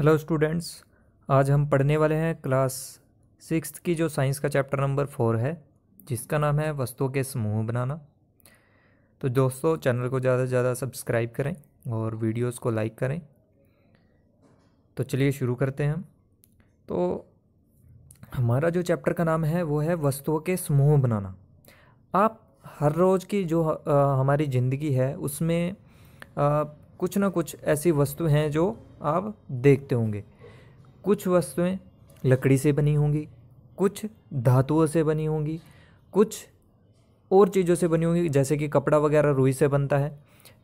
hello students आज हम पढ़ने वाले हैं क्लास सिक्स की जो साइंस का चैप्टर नंबर फोर है जिसका नाम है वस्तुओं के समूह बनाना तो दोस्तों चैनल को ज़्यादा से ज़्यादा सब्सक्राइब करें और वीडियोस को लाइक करें तो चलिए शुरू करते हैं हम तो हमारा जो चैप्टर का नाम है वो है वस्तुओं के समूह बनाना आप हर रोज़ की जो हमारी ज़िंदगी है उसमें कुछ ना कुछ ऐसी वस्तु हैं जो आप देखते होंगे कुछ वस्तुएं लकड़ी से बनी होंगी कुछ धातुओं से बनी होंगी कुछ और चीज़ों से बनी होंगी जैसे कि कपड़ा वगैरह रुई से बनता है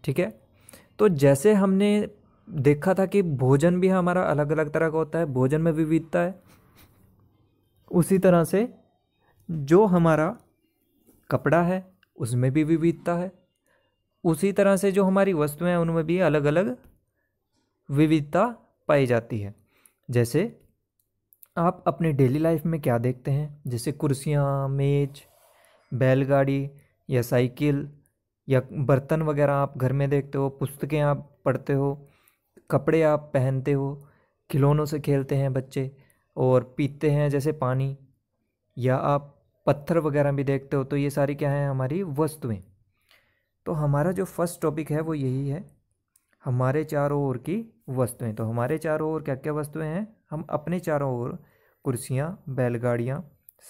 ठीक है तो जैसे हमने देखा था कि भोजन भी हमारा अलग अलग तरह का होता है भोजन में विविधता है उसी तरह से जो हमारा कपड़ा है उसमें भी विविधता है उसी तरह से जो हमारी वस्तुएं हैं उनमें भी अलग अलग विविधता पाई जाती है जैसे आप अपने डेली लाइफ में क्या देखते हैं जैसे कुर्सियाँ मेज बैलगाड़ी या साइकिल या बर्तन वगैरह आप घर में देखते हो पुस्तकें आप पढ़ते हो कपड़े आप पहनते हो खिलौनों से खेलते हैं बच्चे और पीते हैं जैसे पानी या आप पत्थर वगैरह भी देखते हो तो ये सारी क्या हैं हमारी वस्तुएं तो हमारा जो फर्स्ट टॉपिक है वो यही है हमारे चारों ओर की वस्तुएं तो हमारे चारों ओर क्या क्या वस्तुएं हैं हम अपने चारों ओर कुर्सियाँ बैलगाड़ियाँ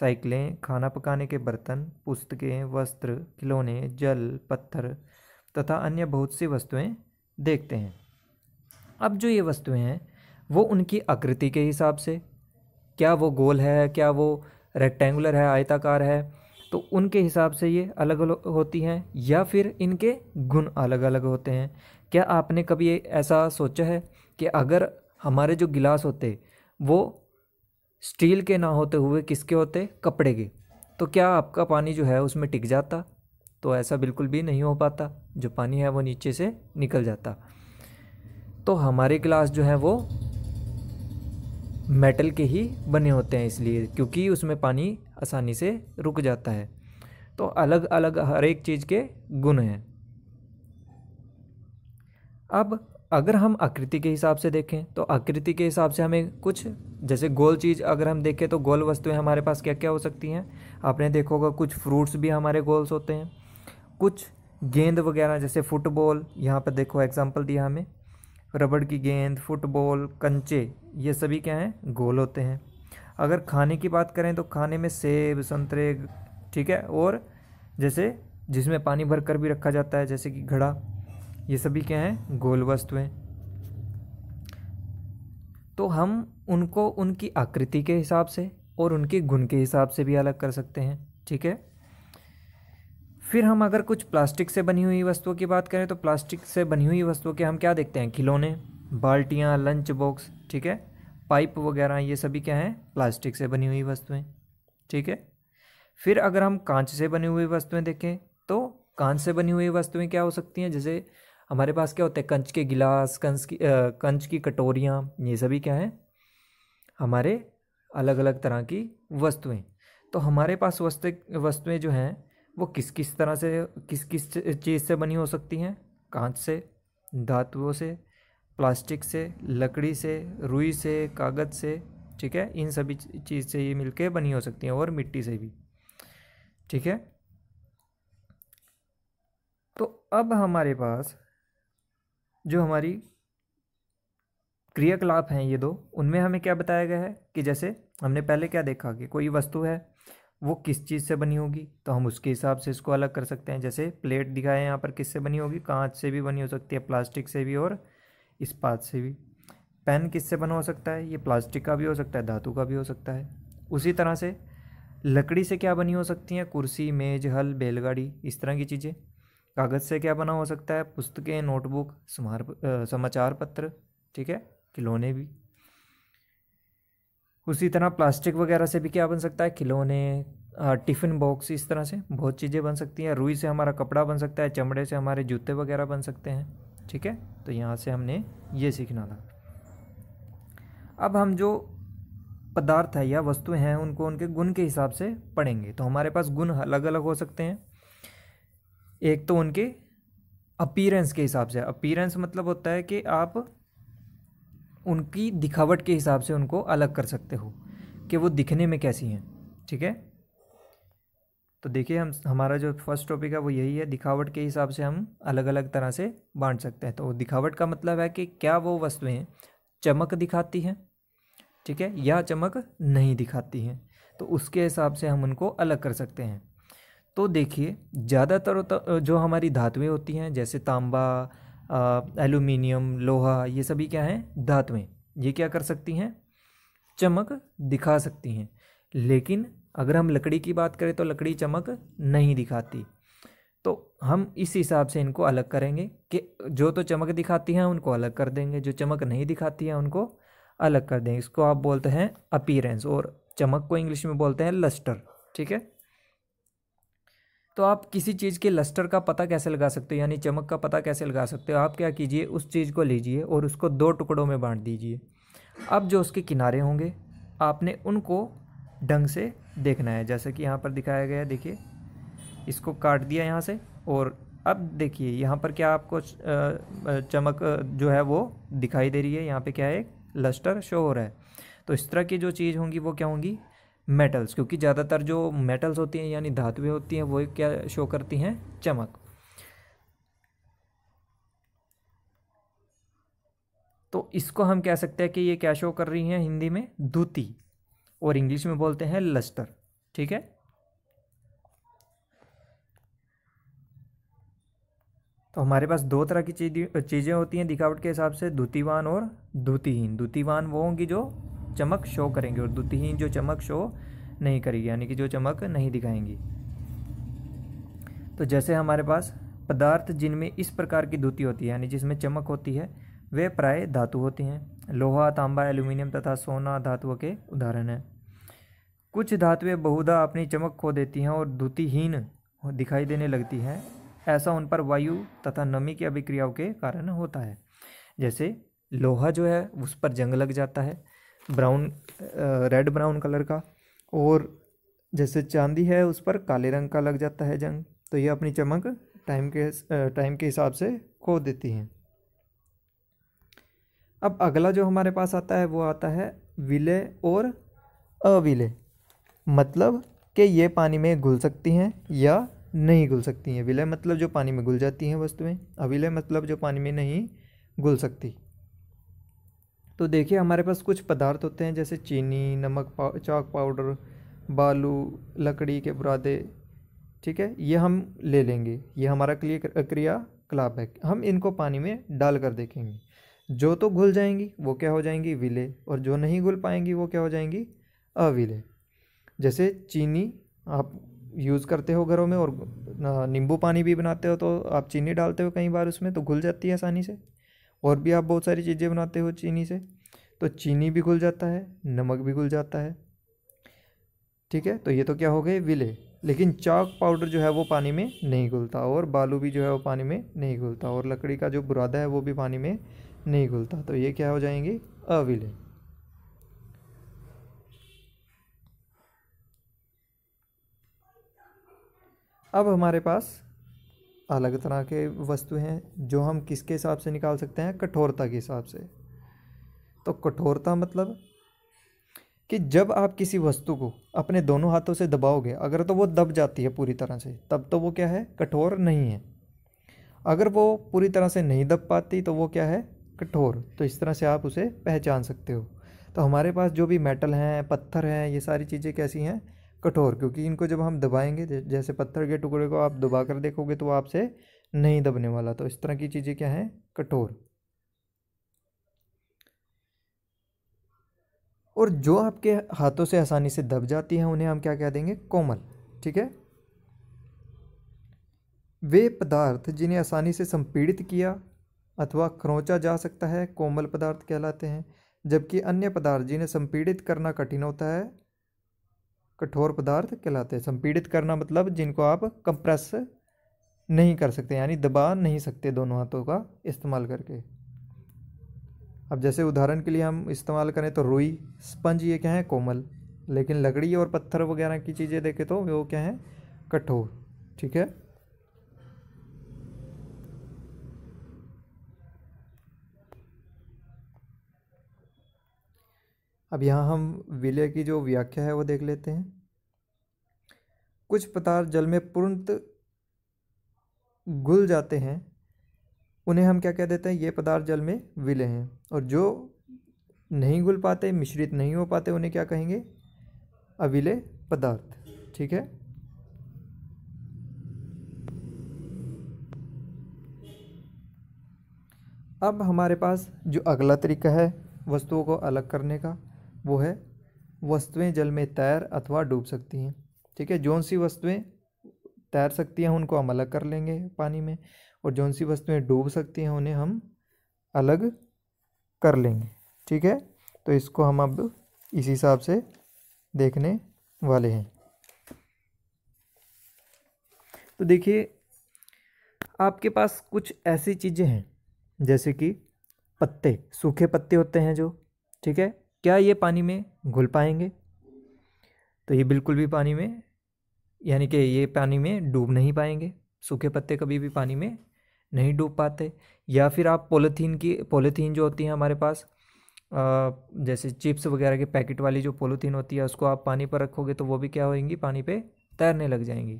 साइकिलें खाना पकाने के बर्तन पुस्तकें वस्त्र खिलौने जल पत्थर तथा अन्य बहुत सी वस्तुएं देखते हैं अब जो ये वस्तुएं हैं वो उनकी आकृति के हिसाब से क्या वो गोल है क्या वो रेक्टेंगुलर है आयताकार है तो उनके हिसाब से ये अलग अलग होती हैं या फिर इनके गुण अलग अलग होते हैं क्या आपने कभी ऐसा सोचा है कि अगर हमारे जो गिलास होते वो स्टील के ना होते हुए किसके होते कपड़े के तो क्या आपका पानी जो है उसमें टिक जाता तो ऐसा बिल्कुल भी नहीं हो पाता जो पानी है वो नीचे से निकल जाता तो हमारे गिलास जो है वो मेटल के ही बने होते हैं इसलिए क्योंकि उसमें पानी आसानी से रुक जाता है तो अलग अलग हर एक चीज़ के गुण हैं अब अगर हम आकृति के हिसाब से देखें तो आकृति के हिसाब से हमें कुछ जैसे गोल चीज़ अगर हम देखें तो गोल वस्तुएं हमारे पास क्या क्या हो सकती हैं आपने देखा होगा कुछ फ्रूट्स भी हमारे गोल्स होते हैं कुछ गेंद वगैरह जैसे फुटबॉल यहाँ पर देखो एग्जाम्पल दिया हमें रबड़ की गेंद फुटबॉल कंचे ये सभी क्या हैं गोल होते हैं अगर खाने की बात करें तो खाने में सेब संतरे ठीक है और जैसे जिसमें पानी भर कर भी रखा जाता है जैसे कि घड़ा ये सभी क्या हैं गोल वस्तुएँ तो हम उनको उनकी आकृति के हिसाब से और उनके गुण के हिसाब से भी अलग कर सकते हैं ठीक है फिर हम अगर कुछ प्लास्टिक से बनी हुई वस्तुओं की बात करें तो प्लास्टिक से बनी हुई वस्तुओं के हम क्या देखते हैं खिलौने बाल्टियाँ लंच बॉक्स ठीक है पाइप वगैरह ये सभी क्या हैं प्लास्टिक से बनी हुई वस्तुएं ठीक है फिर अगर हम कांच से बनी हुई वस्तुएं देखें तो कांच से बनी हुई वस्तुएं क्या हो सकती हैं जैसे हमारे पास क्या होते हैं कंच के गिलास कंच की आ, कंच की कटोरियाँ ये सभी क्या हैं हमारे अलग अलग तरह की वस्तुएं तो हमारे पास वस्तु वस्तुएं जो हैं वो किस किस तरह से किस किस चीज़ से बनी हो सकती हैं कांच से धातुओं से प्लास्टिक से लकड़ी से रुई से कागज़ से ठीक है इन सभी चीज़ से ये मिलके बनी हो सकती हैं और मिट्टी से भी ठीक है तो अब हमारे पास जो हमारी क्रियाकलाप हैं ये दो उनमें हमें क्या बताया गया है कि जैसे हमने पहले क्या देखा कि कोई वस्तु है वो किस चीज़ से बनी होगी तो हम उसके हिसाब से इसको अलग कर सकते हैं जैसे प्लेट दिखाए यहाँ पर किससे बनी होगी कांच से भी बनी हो सकती है प्लास्टिक से भी और इस्पात से भी पेन किससे बना हो सकता है ये प्लास्टिक का भी हो सकता है धातु का भी हो सकता है उसी तरह से लकड़ी से क्या बनी हो सकती हैं कुर्सी मेज हल बैलगाड़ी इस तरह की चीज़ें कागज़ से क्या बना हो सकता है पुस्तकें नोटबुक समार समाचार पत्र ठीक है खिलौने भी उसी तरह प्लास्टिक वगैरह से भी क्या बन सकता है खिलौने टिफ़िन बॉक्स इस तरह से बहुत चीज़ें बन सकती हैं रुई से हमारा कपड़ा बन सकता है चमड़े से हमारे जूते वगैरह बन सकते हैं ठीक है तो यहाँ से हमने ये सीखना था अब हम जो पदार्थ है या वस्तुएं हैं उनको उनके गुण के हिसाब से पढ़ेंगे तो हमारे पास गुण अलग अलग हो सकते हैं एक तो उनके अपीरेंस के हिसाब से अपीरेंस मतलब होता है कि आप उनकी दिखावट के हिसाब से उनको अलग कर सकते हो कि वो दिखने में कैसी हैं ठीक है तो देखिए हम हमारा जो फर्स्ट टॉपिक है वो यही है दिखावट के हिसाब से हम अलग अलग तरह से बांट सकते हैं तो दिखावट का मतलब है कि क्या वो वस्तुएं चमक दिखाती हैं ठीक है या चमक नहीं दिखाती हैं तो उसके हिसाब से हम उनको अलग कर सकते हैं तो देखिए ज़्यादातर तो, जो हमारी धातुएँ होती हैं जैसे तांबा एलुमिनियम लोहा ये सभी क्या हैं धातुएँ ये क्या कर सकती हैं चमक दिखा सकती हैं लेकिन अगर हम लकड़ी की बात करें तो लकड़ी चमक नहीं दिखाती तो हम इस हिसाब से इनको अलग करेंगे कि जो तो चमक दिखाती हैं उनको अलग कर देंगे जो चमक नहीं दिखाती हैं उनको अलग कर देंगे इसको आप बोलते हैं अपीरेंस और चमक को इंग्लिश में बोलते हैं लस्टर ठीक है तो आप किसी चीज़ के लस्टर का पता कैसे लगा सकते हो यानी चमक का पता कैसे लगा सकते हो आप क्या कीजिए उस चीज़ को लीजिए और उसको दो टुकड़ों में बांट दीजिए अब जो उसके किनारे होंगे आपने उनको ढंग से देखना है जैसे कि यहाँ पर दिखाया गया देखिए इसको काट दिया यहाँ से और अब देखिए यहाँ पर क्या आपको चमक जो है वो दिखाई दे रही है यहाँ पे क्या है एक लस्टर शो हो रहा है तो इस तरह की जो चीज़ होंगी वो क्या होंगी मेटल्स क्योंकि ज़्यादातर जो मेटल्स होती हैं यानी धातुएं होती हैं वो क्या शो करती हैं चमक तो इसको हम कह सकते हैं कि ये क्या शो कर रही हैं हिंदी में दूती और इंग्लिश में बोलते हैं लस्टर ठीक है तो हमारे पास दो तरह की चीज़ें होती हैं दिखावट के हिसाब से दुतीवान और दुतिहीन दुतीवान वो होंगी जो चमक शो करेंगे और दुतीहीन जो चमक शो नहीं करेगी यानी कि जो चमक नहीं दिखाएंगी तो जैसे हमारे पास पदार्थ जिनमें इस प्रकार की दुती होती है यानी जिसमें चमक होती है वे प्राय धातु होती हैं लोहा तांबा एल्यूमिनियम तथा सोना धातुओं के उदाहरण हैं कुछ धातुएं बहुधा अपनी चमक खो देती हैं और धुतिहीन दिखाई देने लगती हैं ऐसा उन पर वायु तथा नमी की अभिक्रियाओं के कारण होता है जैसे लोहा जो है उस पर जंग लग जाता है ब्राउन रेड ब्राउन कलर का और जैसे चांदी है उस पर काले रंग का लग जाता है जंग तो ये अपनी चमक टाइम के टाइम के हिसाब से खो देती हैं अब अगला जो हमारे पास आता है वो आता है विलय और अविलय मतलब कि ये पानी में घुल सकती हैं या नहीं घुल सकती हैं विलय मतलब जो पानी में घुल जाती हैं वस्तुएं अविलय मतलब जो पानी में नहीं घुल सकती तो देखिए हमारे पास कुछ पदार्थ होते हैं जैसे चीनी नमक पाव, चाक पाउडर बालू लकड़ी के बुरादे ठीक है ये हम ले लेंगे ये हमारा क्रिया क्रियाकलाप है हम इनको पानी में डाल कर देखेंगे जो तो घुल जाएंगी वो क्या हो जाएंगी विले और जो नहीं घुल पाएंगी वो क्या हो जाएंगी अविले जैसे चीनी आप यूज़ करते हो घरों में और नींबू पानी भी बनाते हो तो आप चीनी डालते हो कई बार उसमें तो घुल जाती है आसानी से और भी आप बहुत सारी चीज़ें बनाते हो चीनी से तो चीनी भी घुल जाता है नमक भी घुल जाता है ठीक है तो ये तो क्या हो गए विले लेकिन चाक पाउडर जो है वो पानी में नहीं घुलता और बालू भी जो है वो पानी में नहीं घुलता और लकड़ी का जो बुरादा है वो भी पानी में नहीं खुलता तो ये क्या हो जाएंगे अविलय अब हमारे पास अलग तरह के वस्तु हैं जो हम किसके हिसाब से निकाल सकते हैं कठोरता के हिसाब से तो कठोरता मतलब कि जब आप किसी वस्तु को अपने दोनों हाथों से दबाओगे अगर तो वो दब जाती है पूरी तरह से तब तो वो क्या है कठोर नहीं है अगर वो पूरी तरह से नहीं दब पाती तो वो क्या है कठोर तो इस तरह से आप उसे पहचान सकते हो तो हमारे पास जो भी मेटल हैं पत्थर हैं ये सारी चीज़ें कैसी हैं कठोर क्योंकि इनको जब हम दबाएंगे जैसे पत्थर के टुकड़े को आप दबा कर देखोगे तो आपसे नहीं दबने वाला तो इस तरह की चीज़ें क्या हैं कठोर और जो आपके हाथों से आसानी से दब जाती हैं उन्हें हम क्या कह देंगे कोमल ठीक है वे पदार्थ जिन्हें आसानी से संपीड़ित किया अथवा खरोंचा जा सकता है कोमल पदार्थ कहलाते हैं जबकि अन्य पदार्थ जिन्हें संपीड़ित करना कठिन होता है कठोर पदार्थ कहलाते हैं संपीड़ित करना मतलब जिनको आप कंप्रेस नहीं कर सकते यानी दबा नहीं सकते दोनों हाथों का इस्तेमाल करके अब जैसे उदाहरण के लिए हम इस्तेमाल करें तो रुई स्पंज ये क्या है कोमल लेकिन लकड़ी और पत्थर वगैरह की चीज़ें देखें तो वो क्या हैं कठोर ठीक है अब यहाँ हम विलय की जो व्याख्या है वो देख लेते हैं कुछ पदार्थ जल में पूर्णत घुल जाते हैं उन्हें हम क्या कह देते हैं ये पदार्थ जल में विलय हैं और जो नहीं घुल पाते मिश्रित नहीं हो पाते उन्हें क्या कहेंगे अविलय पदार्थ ठीक है अब हमारे पास जो अगला तरीका है वस्तुओं को अलग करने का वो है वस्तुएं जल में तैर अथवा डूब सकती हैं ठीक है जौन सी वस्तुएं तैर सकती हैं उनको हम अलग कर लेंगे पानी में और जौन सी वस्तुएं डूब सकती हैं उन्हें हम अलग कर लेंगे ठीक है तो इसको हम अब इस हिसाब से देखने वाले हैं तो देखिए आपके पास कुछ ऐसी चीज़ें हैं जैसे कि पत्ते सूखे पत्ते होते हैं जो ठीक है क्या ये पानी में घुल पाएंगे तो ये बिल्कुल भी पानी में यानी कि ये पानी में डूब नहीं पाएंगे सूखे पत्ते कभी भी पानी में नहीं डूब पाते या फिर आप पोलीथीन की पोलीथीन जो होती है हमारे पास जैसे चिप्स वगैरह के पैकेट वाली जो पोलीथीन होती है उसको आप पानी पर रखोगे तो वो भी क्या होएंगी पानी पे तैरने लग जाएंगी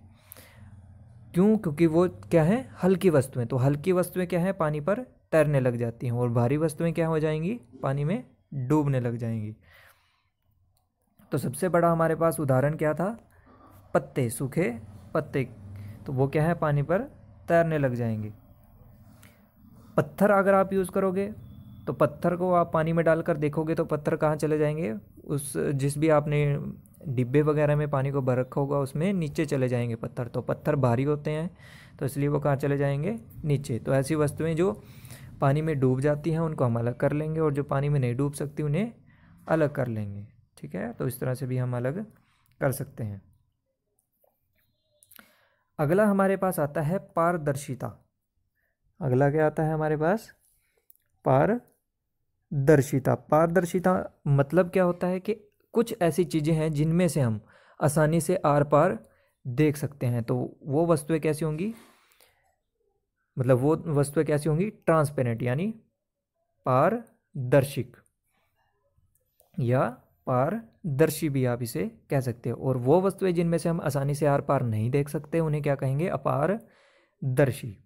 क्यों क्योंकि वो क्या है हल्की वस्तुएं तो हल्की वस्तुएं क्या है पानी पर तैरने लग जाती हैं और भारी वस्तुएं क्या हो जाएंगी पानी में डूबने लग जाएंगी तो सबसे बड़ा हमारे पास उदाहरण क्या था पत्ते सूखे पत्ते तो वो क्या है पानी पर तैरने लग जाएंगे पत्थर अगर आप यूज़ करोगे तो पत्थर को आप पानी में डालकर देखोगे तो पत्थर कहाँ चले जाएंगे उस जिस भी आपने डिब्बे वगैरह में पानी को भर रखा होगा उसमें नीचे चले जाएंगे पत्थर तो पत्थर भारी होते हैं तो इसलिए वो कहाँ चले जाएंगे नीचे तो ऐसी वस्तुएं जो पानी में डूब जाती हैं उनको हम अलग कर लेंगे और जो पानी में नहीं डूब सकती उन्हें अलग कर लेंगे ठीक है तो इस तरह से भी हम अलग कर सकते हैं अगला हमारे पास आता है पारदर्शिता अगला क्या आता है हमारे पास पारदर्शिता पारदर्शिता मतलब क्या होता है कि कुछ ऐसी चीज़ें हैं जिनमें से हम आसानी से आर पार देख सकते हैं तो वो वस्तुएं कैसी होंगी मतलब वो वस्तुएं कैसी होंगी ट्रांसपेरेंट यानी पारदर्शिक या पारदर्शी भी आप इसे कह सकते हो और वो वस्तुएं जिनमें से हम आसानी से आर पार नहीं देख सकते उन्हें क्या कहेंगे अपारदर्शी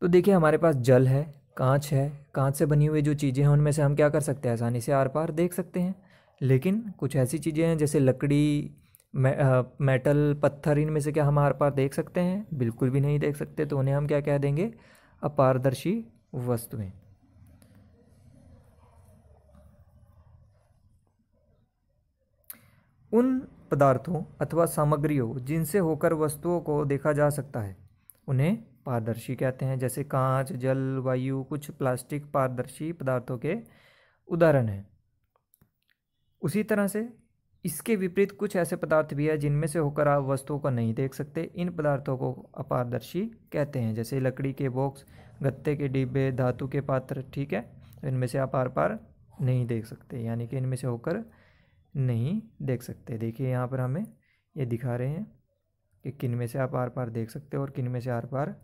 तो देखिए हमारे पास जल है कांच है कांच से बनी हुई जो चीज़ें हैं उनमें से हम क्या कर सकते हैं आसानी से आर पार देख सकते हैं लेकिन कुछ ऐसी चीज़ें हैं जैसे लकड़ी मे, मेटल पत्थर इनमें से क्या हम आर पार देख सकते हैं बिल्कुल भी नहीं देख सकते तो उन्हें हम क्या कह देंगे अपारदर्शी वस्तुएं उन पदार्थों अथवा सामग्रियों जिनसे होकर वस्तुओं को देखा जा सकता है उन्हें पारदर्शी कहते हैं जैसे कांच जल वायु कुछ प्लास्टिक पारदर्शी पदार्थों के उदाहरण हैं उसी तरह से इसके विपरीत कुछ ऐसे पदार्थ भी हैं जिनमें से होकर आप वस्तुओं को नहीं देख सकते इन पदार्थों को अपारदर्शी कहते हैं जैसे लकड़ी के बॉक्स गत्ते के डिब्बे धातु के पात्र ठीक है तो इनमें से आप आर पार नहीं देख सकते यानी कि इनमें से होकर नहीं देख सकते देखिए यहाँ पर हमें ये दिखा रहे हैं कि किन में से आप आर पार देख सकते हो और किन में से आर पार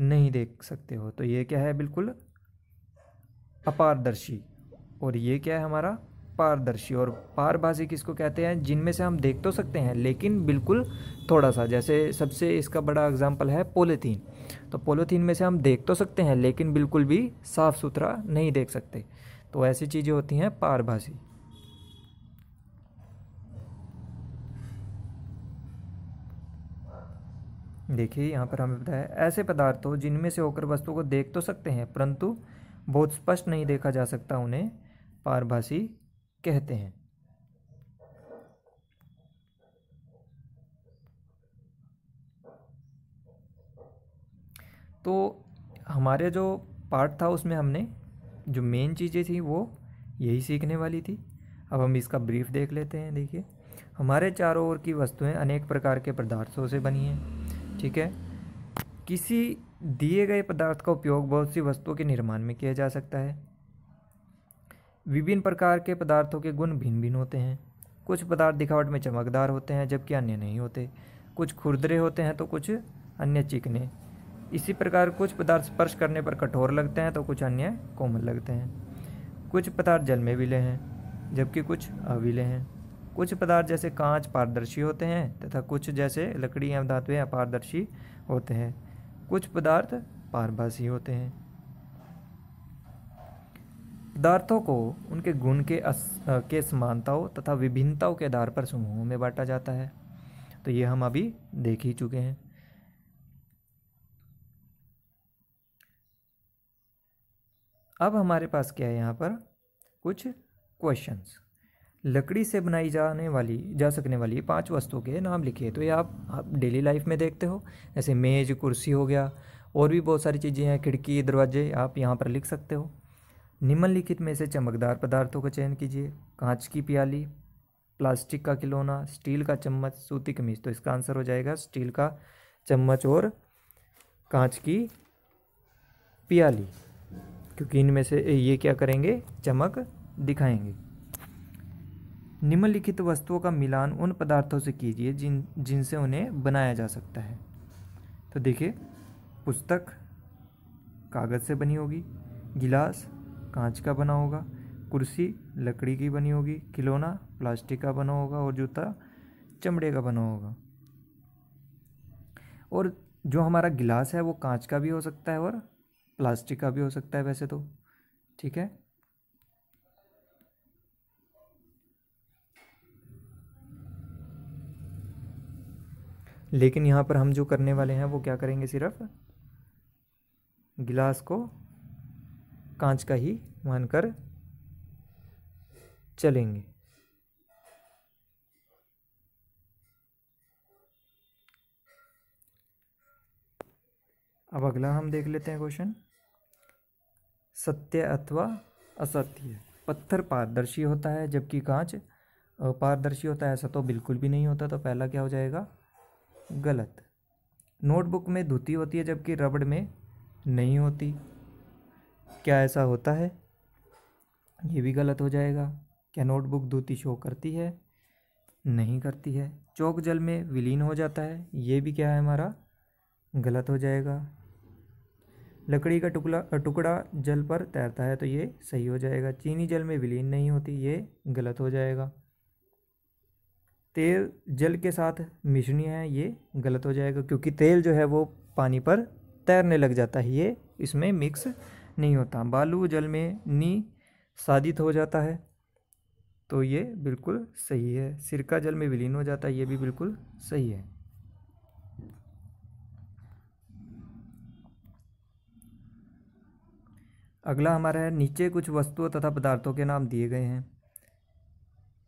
नहीं देख सकते हो तो ये क्या है बिल्कुल अपारदर्शी और ये क्या है हमारा पारदर्शी और पारभाषी किसको कहते हैं जिनमें से हम देख तो सकते हैं लेकिन बिल्कुल थोड़ा सा जैसे सबसे इसका बड़ा एग्जाम्पल है पोलीथीन तो पोलिथीन में से हम देख तो सकते हैं लेकिन बिल्कुल भी साफ़ सुथरा नहीं देख सकते तो ऐसी चीज़ें होती हैं पारभाषी देखिए यहाँ पर हमें बताया ऐसे पदार्थों जिनमें से होकर वस्तु को देख तो सकते हैं परंतु बहुत स्पष्ट नहीं देखा जा सकता उन्हें पारभाषी कहते हैं तो हमारे जो पार्ट था उसमें हमने जो मेन चीज़ें थी वो यही सीखने वाली थी अब हम इसका ब्रीफ देख लेते हैं देखिए हमारे चारों ओर की वस्तुएं अनेक प्रकार के पदार्थों से बनी हैं ठीक है किसी दिए गए पदार्थ का उपयोग बहुत सी वस्तुओं के निर्माण में किया जा सकता है विभिन्न प्रकार के पदार्थों के गुण भिन्न भिन्न होते हैं कुछ पदार्थ दिखावट में चमकदार होते हैं जबकि अन्य नहीं होते कुछ खुरदरे होते हैं तो कुछ अन्य चिकने इसी प्रकार कुछ पदार्थ स्पर्श करने पर कठोर लगते हैं तो कुछ अन्य कोमल लगते हैं कुछ पदार्थ जल में विले हैं जबकि कुछ अविले हैं कुछ पदार्थ जैसे कांच पारदर्शी होते हैं तथा कुछ जैसे लकड़ी एवं धातुएं अपारदर्शी होते हैं कुछ पदार्थ पारभाषी होते हैं पदार्थों को उनके गुण के अस, के समानताओं तथा विभिन्नताओं के आधार पर समूहों में बांटा जाता है तो ये हम अभी देख ही चुके हैं अब हमारे पास क्या है यहाँ पर कुछ क्वेश्चंस लकड़ी से बनाई जाने वाली जा सकने वाली पांच वस्तुओं के नाम लिखिए तो ये आप आप डेली लाइफ में देखते हो जैसे मेज़ कुर्सी हो गया और भी बहुत सारी चीज़ें हैं खिड़की दरवाजे आप यहाँ पर लिख सकते हो निम्नलिखित में से चमकदार पदार्थों का चयन कीजिए कांच की प्याली प्लास्टिक का खिलौना स्टील का चम्मच सूती कमीज तो इसका आंसर हो जाएगा स्टील का चम्मच और कांच की प्याली क्योंकि इनमें से ये क्या करेंगे चमक दिखाएंगे निम्नलिखित वस्तुओं का मिलान उन पदार्थों से कीजिए जिन जिनसे उन्हें बनाया जा सकता है तो देखिए पुस्तक कागज़ से बनी होगी गिलास कांच का बना होगा कुर्सी लकड़ी की बनी होगी खिलौना प्लास्टिक का बना होगा और जूता चमड़े का बना होगा और जो हमारा गिलास है वो कांच का भी हो सकता है और प्लास्टिक का भी हो सकता है वैसे तो ठीक है लेकिन यहाँ पर हम जो करने वाले हैं वो क्या करेंगे सिर्फ गिलास को कांच का ही मानकर चलेंगे अब अगला हम देख लेते हैं क्वेश्चन सत्य अथवा असत्य पत्थर पारदर्शी होता है जबकि कांच पारदर्शी होता है ऐसा तो बिल्कुल भी नहीं होता तो पहला क्या हो जाएगा गलत नोटबुक में धुती होती है जबकि रबड़ में नहीं होती क्या ऐसा होता है ये भी गलत हो जाएगा क्या नोटबुक धोती शो करती है नहीं करती है चौक जल में विलीन हो जाता है ये भी क्या है हमारा गलत हो जाएगा लकड़ी का टुकड़ा टुकड़ा जल पर तैरता है तो ये सही हो जाएगा चीनी जल में विलीन नहीं होती ये गलत हो जाएगा तेल जल के साथ मिश्रणीय है ये गलत हो जाएगा क्योंकि तेल जो है वो पानी पर तैरने लग जाता है ये इसमें मिक्स नहीं होता बालू जल में नी साधित हो जाता है तो ये बिल्कुल सही है सिरका जल में विलीन हो जाता है ये भी बिल्कुल सही है अगला हमारा है नीचे कुछ वस्तुओं तथा पदार्थों के नाम दिए गए हैं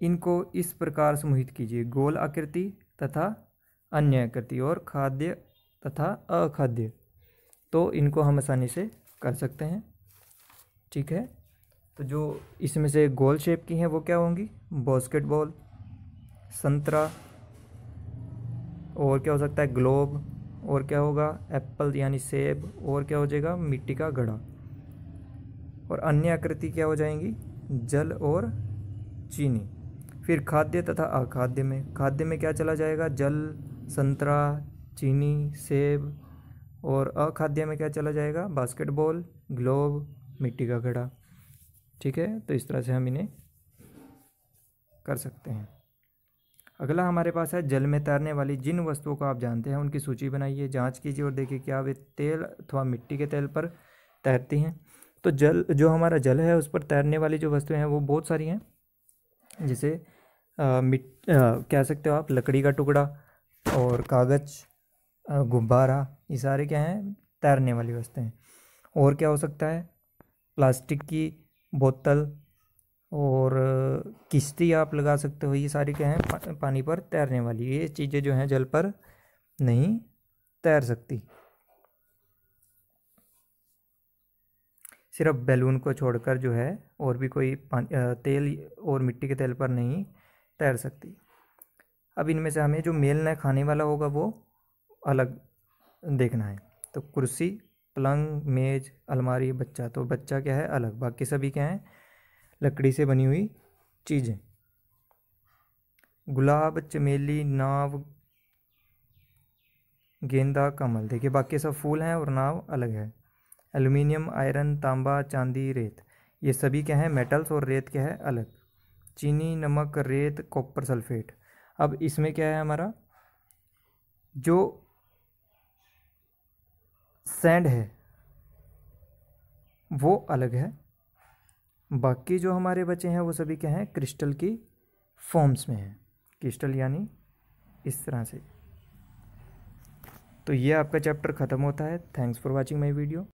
इनको इस प्रकार समूहित कीजिए गोल आकृति तथा अन्य आकृति और खाद्य तथा अखाद्य तो इनको हम आसानी से कर सकते हैं ठीक है तो जो इसमें से गोल शेप की हैं वो क्या होंगी बॉस्केटबॉल संतरा और क्या हो सकता है ग्लोब और क्या होगा एप्पल यानी सेब और क्या हो जाएगा मिट्टी का घड़ा और अन्य आकृति क्या हो जाएंगी जल और चीनी फिर खाद्य तथा अखाद्य में खाद्य में क्या चला जाएगा जल संतरा चीनी सेब और अखाद्य में क्या चला जाएगा बास्केटबॉल ग्लोब मिट्टी का घड़ा ठीक है तो इस तरह से हम इन्हें कर सकते हैं अगला हमारे पास है जल में तैरने वाली जिन वस्तुओं को आप जानते हैं उनकी सूची बनाइए जांच कीजिए और देखिए क्या वे तेल अथवा मिट्टी के तेल पर तैरती हैं तो जल जो हमारा जल है उस पर तैरने वाली जो वस्तुएं हैं वो बहुत सारी हैं जैसे मिट कह सकते हो आप लकड़ी का टुकड़ा और कागज़ गुब्बारा ये सारे क्या हैं तैरने वाली वस्तुएं और क्या हो सकता है प्लास्टिक की बोतल और किश्ती आप लगा सकते हो ये सारी क्या हैं पा, पानी पर तैरने वाली ये चीज़ें जो हैं जल पर नहीं तैर सकती सिर्फ बैलून को छोड़कर जो है और भी कोई तेल और मिट्टी के तेल पर नहीं तैर सकती अब इनमें से हमें जो मेल न खाने वाला होगा वो अलग देखना है तो कुर्सी पलंग मेज़ अलमारी बच्चा तो बच्चा क्या है अलग बाकी सभी क्या हैं लकड़ी से बनी हुई चीज़ें गुलाब चमेली नाव गेंदा कमल देखिए बाकी सब फूल हैं और नाव अलग है एल्युमिनियम आयरन तांबा चांदी रेत ये सभी क्या हैं मेटल्स और रेत क्या है अलग चीनी नमक रेत कॉपर सल्फेट अब इसमें क्या है हमारा जो सैंड है वो अलग है बाकी जो हमारे बचे हैं वो सभी क्या हैं क्रिस्टल की फॉर्म्स में हैं क्रिस्टल यानी इस तरह से तो ये आपका चैप्टर ख़त्म होता है thanks for watching my video